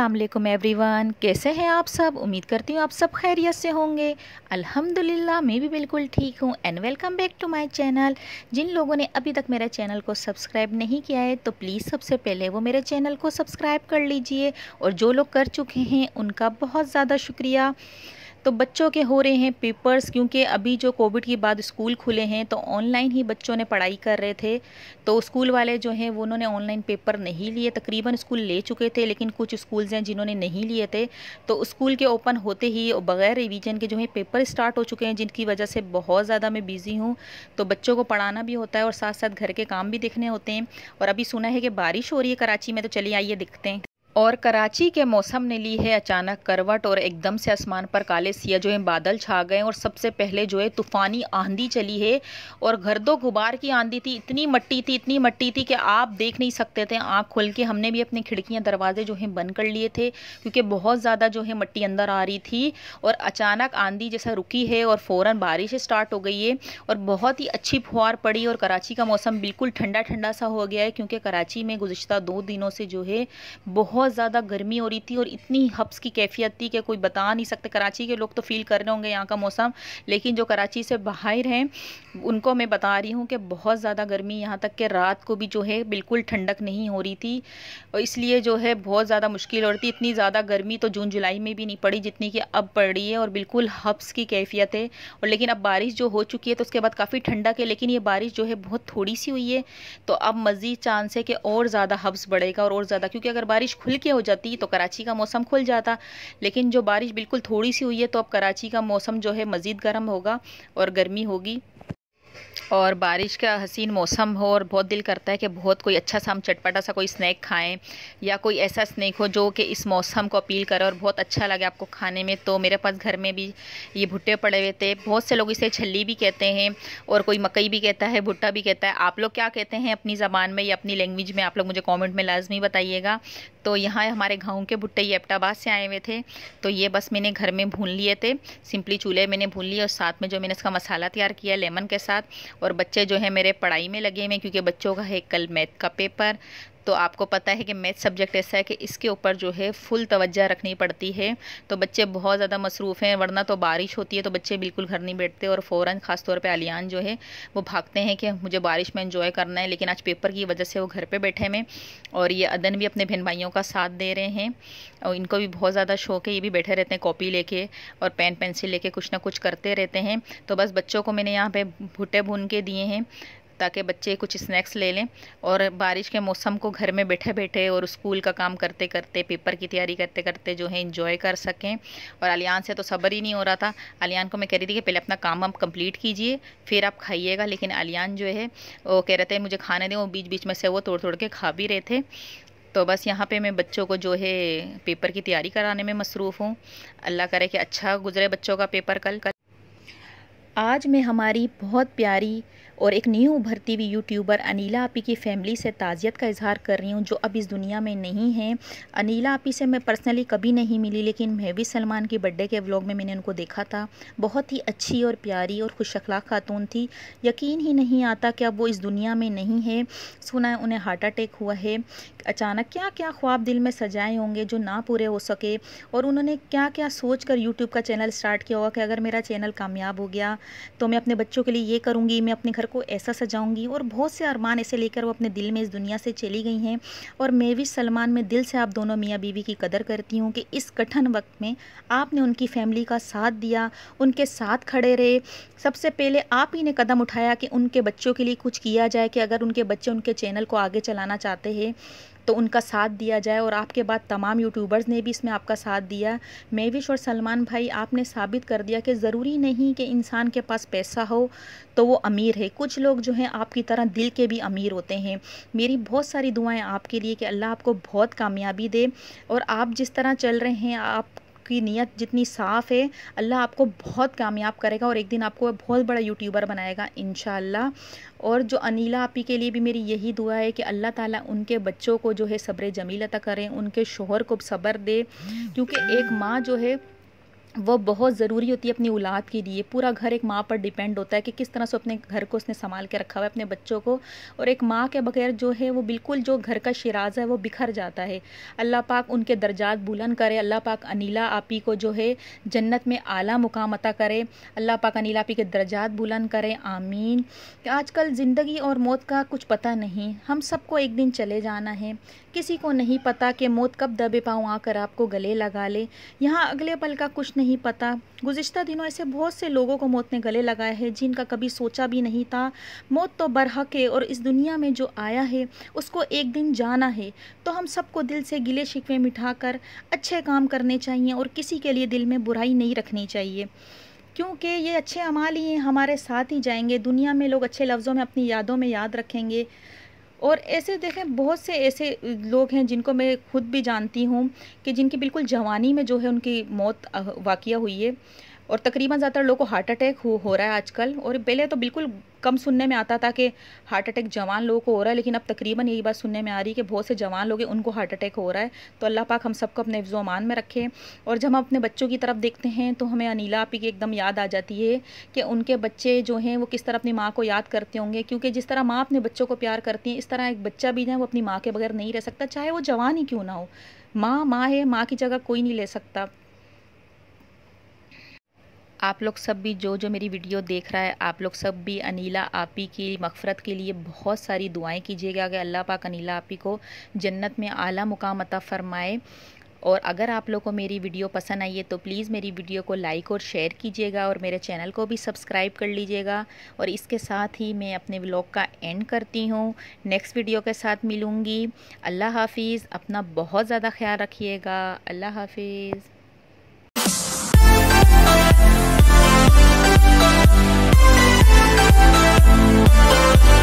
Aslam one कैसे हैं आप सब उम्मीद करती हूँ आप सब खैरियत से होंगे अल्हम्दुलिल्लाह मैं भी बिल्कुल ठीक हूँ and welcome back to my channel जिन लोगों ने अभी तक मेरा चैनल को सब्सक्राइब नहीं किया है तो प्लीज़ सबसे पहले वो मेरे चैनल को सब्सक्राइब कर लीजिए और जो लोग कर चुके हैं उनका बहुत ज़्यादा शुक्रिया तो बच्चों के हो रहे हैं पेपर्स क्योंकि अभी जो कोविड के बाद स्कूल खुले हैं तो ऑनलाइन ही बच्चों ने पढ़ाई कर रहे थे तो स्कूल वाले जो हैं वो उन्होंने ऑनलाइन पेपर नहीं लिए तकरीबन स्कूल ले चुके थे लेकिन कुछ स्कूल्स हैं जिन्होंने नहीं लिए थे तो स्कूल के ओपन होते ही बगैर रिविज़न के जो है पेपर स्टार्ट हो चुके हैं जिनकी वजह से बहुत ज़्यादा मैं बिज़ी हूँ तो बच्चों को पढ़ाना भी होता है और साथ साथ घर के काम भी देखने होते हैं और अभी सुना है कि बारिश हो रही है कराची में तो चलिए आइए दिखते हैं और कराची के मौसम ने ली है अचानक करवट और एकदम से आसमान पर काले सिया जो है बादल छा गए और सबसे पहले जो है तूफ़ानी आंधी चली है और दो गुबार की आंधी थी इतनी मट्टी थी इतनी मट्टी थी कि आप देख नहीं सकते थे आँख खोल के हमने भी अपनी खिड़कियाँ दरवाजे जो हैं बंद कर लिए थे क्योंकि बहुत ज़्यादा जो है मट्टी अंदर आ रही थी और अचानक आंधी जैसा रुकी है और फ़ौर बारिश स्टार्ट हो गई है और बहुत ही अच्छी फुहार पड़ी और कराची का मौसम बिल्कुल ठंडा ठंडा सा हो गया है क्योंकि कराची में गुज्तर दो दिनों से जो है बहुत बहुत ज़्यादा गर्मी हो रही थी और इतनी हब्स की कैफियत थी कि कोई बता नहीं सकते कराची के लोग तो फील कर रहे होंगे यहाँ का मौसम लेकिन जो कराची से बाहर हैं उनको मैं बता रही हूँ कि बहुत ज़्यादा गर्मी यहाँ तक कि रात को भी जो है बिल्कुल ठंडक नहीं हो रही थी और इसलिए जो है बहुत ज़्यादा मुश्किल हो रही थी इतनी ज़्यादा गर्मी तो जून जुलाई में भी नहीं पड़ी जितनी कि अब पड़ रही है और बिल्कुल हब्स की कैफियत है और लेकिन अब बारिश जो हो चुकी है तो उसके बाद काफ़ी ठंडक है लेकिन ये बारिश जो है बहुत थोड़ी सी हुई है तो अब मज़ीद चांस है कि और ज़्यादा हब्स बढ़ेगा और और ज़्यादा क्योंकि अगर बारिश खुल हल्की हो जाती तो कराची का मौसम खुल जाता लेकिन जो बारिश बिल्कुल थोड़ी सी हुई है तो अब कराची का मौसम जो है मज़ीद गर्म होगा और गर्मी होगी और बारिश का हसीन मौसम हो और बहुत दिल करता है कि बहुत कोई अच्छा सा हम चटपटा सा कोई स्नैक खाएं या कोई ऐसा स्नैक हो जो कि इस मौसम को अपील करे और बहुत अच्छा लगे आपको खाने में तो मेरे पास घर में भी ये भुट्टे पड़े हुए थे बहुत से लोग इसे छली भी कहते हैं और कोई मकई भी कहता है भुट्टा भी कहता है आप लोग क्या कहते हैं अपनी ज़बान में या अपनी लैंग्वेज में आप लोग मुझे कॉमेंट में लाजमी बताइएगा तो यहाँ हमारे गाँव के भुट्टे ये एपटाबाद से आए हुए थे तो ये बस मैंने घर में भून लिए थे सिंपली चूल्हे मैंने भून लिए और साथ में जो मैंने इसका मसाला तैयार किया लेमन के साथ और बच्चे जो है मेरे पढ़ाई में लगे हुए हैं क्योंकि बच्चों का है कल मैथ का पेपर तो आपको पता है कि मैथ सब्जेक्ट ऐसा है कि इसके ऊपर जो है फुल तवज्जा रखनी पड़ती है तो बच्चे बहुत ज़्यादा मसरूफ़ हैं वरना तो बारिश होती है तो बच्चे बिल्कुल घर नहीं बैठते और फ़ौरन ख़ासतौर पर आलियान जो है वो भागते हैं कि मुझे बारिश में इन्जॉय करना है लेकिन आज पेपर की वजह से वो घर पर बैठे हैं और ये अदन भी अपने बहन भाइयों का साथ दे रहे हैं और इनको भी बहुत ज़्यादा शौक है ये भी बैठे रहते हैं कॉपी लेके और पेन पेंसिल लेके कुछ ना कुछ करते रहते हैं तो बस बच्चों को मैंने यहाँ पे भुट्टे भून के दिए हैं ताकि बच्चे कुछ स्नैक्स ले लें और बारिश के मौसम को घर में बैठे बैठे और स्कूल का काम करते करते पेपर की तैयारी करते करते जो है इंजॉय कर सकें और अलियान से तो सब्र ही नहीं हो रहा था अलियान को मैं कह रही थी कि पहले अपना काम आप कंप्लीट कीजिए फिर आप खाइएगा लेकिन अलियान जो है वो कह रहे थे मुझे खाने दें वो बीच बीच में से वो तोड़ तोड़ के खा भी रहे थे तो बस यहाँ पे मैं बच्चों को जो है पेपर की तैयारी कराने में मसरूफ़ हूँ अल्लाह करे कि अच्छा गुजरे बच्चों का पेपर कल आज मैं हमारी बहुत प्यारी और एक न्यू उभरती हुई यूट्यूबर अनिला आपी की फ़ैमिली से ताज़ियत का इजहार कर रही हूँ जो अब इस दुनिया में नहीं है अनिला आपी से मैं पर्सनली कभी नहीं मिली लेकिन महवी सलमान के बर्थडे के व्लॉग में मैंने उनको देखा था बहुत ही अच्छी और प्यारी और खुश अखलाक खातून थी यकीन ही नहीं आता कि अब वो इस दुनिया में नहीं है सुना है उन्हें हार्ट अटैक हुआ है अचानक क्या क्या ख्वाब दिल में सजाए होंगे जो ना पूरे हो सके और उन्होंने क्या क्या सोच कर यूट्यूब का चैनल स्टार्ट किया होगा कि अगर मेरा चैनल कामयाब हो गया तो मैं अपने बच्चों के लिए ये करूँगी मैं अपने घर को ऐसा सजाऊँगी और बहुत से अरमान ऐसे लेकर वो अपने दिल में इस दुनिया से चली गई हैं और मैं भी सलमान में दिल से आप दोनों मियाँ बीवी की कदर करती हूँ कि इस कठिन वक्त में आपने उनकी फैमिली का साथ दिया उनके साथ खड़े रहे सबसे पहले आप ही ने कदम उठाया कि उनके बच्चों के लिए कुछ किया जाए कि अगर उनके बच्चे उनके चैनल को आगे चलाना चाहते हैं तो उनका साथ दिया जाए और आपके बाद तमाम यूट्यूबर्स ने भी इसमें आपका साथ दिया मेविश और सलमान भाई आपने साबित कर दिया कि ज़रूरी नहीं कि इंसान के पास पैसा हो तो वो अमीर है कुछ लोग जो हैं आपकी तरह दिल के भी अमीर होते हैं मेरी बहुत सारी दुआएं आपके लिए कि अल्लाह आपको बहुत कामयाबी दे और आप जिस तरह चल रहे हैं आप आपकी नीयत जितनी साफ़ है अल्लाह आपको बहुत कामयाब करेगा और एक दिन आपको बहुत बड़ा यूट्यूबर बनाएगा इन और जो अनिला आपी के लिए भी मेरी यही दुआ है कि अल्लाह ताला उनके बच्चों को जो है सब्र जमीलता करें उनके शोहर को सब्र दे क्योंकि एक माँ जो है वो बहुत ज़रूरी होती है अपनी औलाद के लिए पूरा घर एक माँ पर डिपेंड होता है कि किस तरह से अपने घर को उसने संभाल के रखा हुआ है अपने बच्चों को और एक माँ के बगैर जो है वो बिल्कुल जो घर का शराज है वो बिखर जाता है अल्लाह पाक उनके दर्जात बुलंद करे अल्लाह पाक अनिला आपी को जो है जन्नत में आला मुकाम अता करे अल्लाह पाक अनिला आपी के दर्जात बुलंद करे आमीन आजकल ज़िंदगी और मौत का कुछ पता नहीं हम सबको एक दिन चले जाना है किसी को नहीं पता कि मौत कब दबे पाऊँ आकर आपको गले लगा ले यहाँ अगले पल का कुछ नहीं नहीं पता गुज्त दिनों ऐसे बहुत से लोगों को मौत ने गले लगाया है जिनका कभी सोचा भी नहीं था मौत तो बरहक है और इस दुनिया में जो आया है उसको एक दिन जाना है तो हम सबको दिल से गिले शिकवे मिठा कर अच्छे काम करने चाहिए और किसी के लिए दिल में बुराई नहीं रखनी चाहिए क्योंकि ये अच्छे अमाल ही हमारे साथ ही जाएंगे दुनिया में लोग अच्छे लफ्ज़ों में अपनी यादों में याद रखेंगे और ऐसे देखें बहुत से ऐसे लोग हैं जिनको मैं खुद भी जानती हूँ कि जिनकी बिल्कुल जवानी में जो है उनकी मौत वाक़ हुई है और तकरीबन ज़्यादातर लोगों को हार्ट अटैक हो हो रहा है आजकल और पहले तो बिल्कुल कम सुनने में आता था कि हार्ट अटैक जवान लोगों को हो रहा है लेकिन अब तकरीबन यही बात सुनने में आ रही है कि बहुत से जवान लोग हैं उनको हार्ट अटैक हो रहा है तो अल्लाह पाक हम सबको अपने अमान में रखें और जब हम अपने बच्चों की तरफ देखते हैं तो हमें अनिला आपी की एकदम याद आ जाती है कि उनके बच्चे जो हैं वो किस तरह अपनी माँ को याद करते होंगे क्योंकि जिस तरह माँ अपने बच्चों को प्यार करती हैं इस तरह एक बच्चा भी है वो अपनी माँ के बगैर नहीं रह सकता चाहे वो जवान ही क्यों ना हो माँ माँ है माँ की जगह कोई नहीं ले सकता आप लोग सब भी जो जो मेरी वीडियो देख रहा है आप लोग सब भी अनिला आपी की मफफ़रत के लिए बहुत सारी दुआएं कीजिएगा कि अल्लाह पाक अनिला आपी को जन्नत में आला मुकाम अता फ़रमाए और अगर आप लोग को मेरी वीडियो पसंद आई है तो प्लीज़ मेरी वीडियो को लाइक और शेयर कीजिएगा और मेरे चैनल को भी सब्सक्राइब कर लीजिएगा और इसके साथ ही मैं अपने व्लॉग का एंड करती हूँ नेक्स्ट वीडियो के साथ मिलूँगी अल्लाह हाफिज़ अपना बहुत ज़्यादा ख्याल रखिएगा अल्लाह हाफिज़ Música